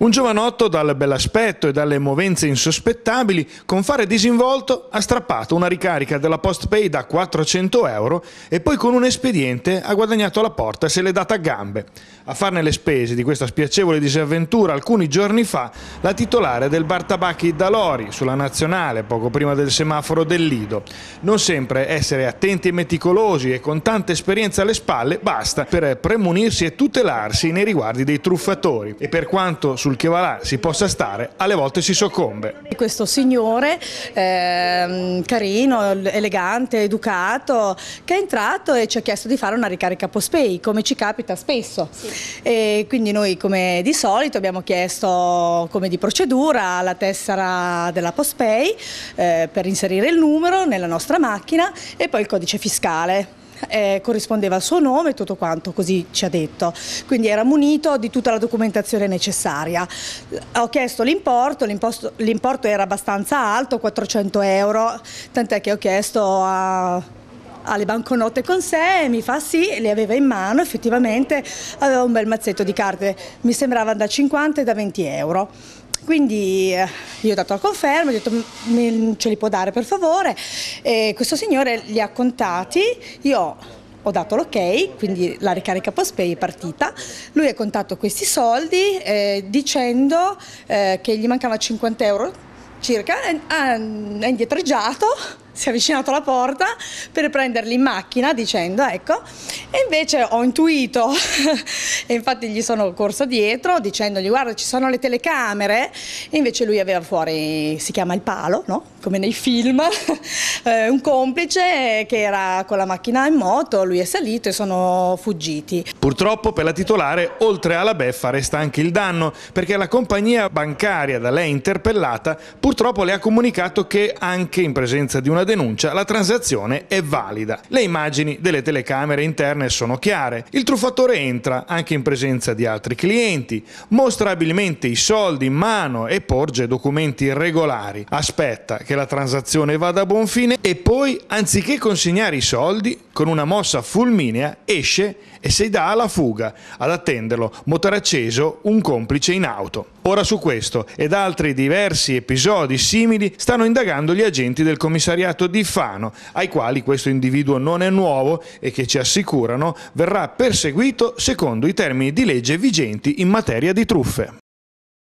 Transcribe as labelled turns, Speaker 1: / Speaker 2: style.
Speaker 1: Un giovanotto dal bell'aspetto e dalle movenze insospettabili, con fare disinvolto, ha strappato una ricarica della Postpay da 400 euro e poi con un espediente ha guadagnato la porta e se l'è data a gambe. A farne le spese di questa spiacevole disavventura alcuni giorni fa la titolare del bar tabacchi Lori, sulla nazionale, poco prima del semaforo del Lido. Non sempre essere attenti e meticolosi e con tanta esperienza alle spalle basta per premunirsi e tutelarsi nei riguardi dei truffatori. E per quanto su sul che va là si possa stare, alle volte si soccombe.
Speaker 2: Questo signore eh, carino, elegante, educato, che è entrato e ci ha chiesto di fare una ricarica post pay, come ci capita spesso. Sì. quindi noi come di solito abbiamo chiesto come di procedura la tessera della post pay eh, per inserire il numero nella nostra macchina e poi il codice fiscale eh, corrispondeva al suo nome e tutto quanto, così ci ha detto. Quindi era munito di tutta la documentazione necessaria. Ho chiesto l'importo, l'importo era abbastanza alto, 400 euro, tant'è che ho chiesto a ha banconote con sé, mi fa sì, le aveva in mano, effettivamente aveva un bel mazzetto di carte, mi sembrava da 50 e da 20 euro. Quindi eh, io ho dato la conferma, ho detto me ce li può dare per favore, e questo signore li ha contati, io ho dato l'ok, ok, quindi la ricarica post pay è partita, lui ha contato questi soldi eh, dicendo eh, che gli mancava 50 euro circa, ha indietreggiato si è avvicinato alla porta per prenderli in macchina dicendo ecco e invece ho intuito e infatti gli sono corso dietro dicendogli guarda ci sono le telecamere e invece lui aveva fuori si chiama il palo no? come nei film, eh, un complice che era con la macchina in moto, lui è salito e sono fuggiti.
Speaker 1: Purtroppo per la titolare, oltre alla beffa, resta anche il danno, perché la compagnia bancaria da lei interpellata purtroppo le ha comunicato che anche in presenza di una denuncia la transazione è valida. Le immagini delle telecamere interne sono chiare. Il truffatore entra anche in presenza di altri clienti, mostra abilmente i soldi in mano e porge documenti irregolari. Aspetta che la transazione vada a buon fine e poi, anziché consegnare i soldi, con una mossa fulminea esce e si dà alla fuga, ad attenderlo, motore acceso, un complice in auto. Ora su questo ed altri diversi episodi simili stanno indagando gli agenti del commissariato di Fano, ai quali questo individuo non è nuovo e che ci assicurano verrà perseguito secondo i termini di legge vigenti in materia di truffe.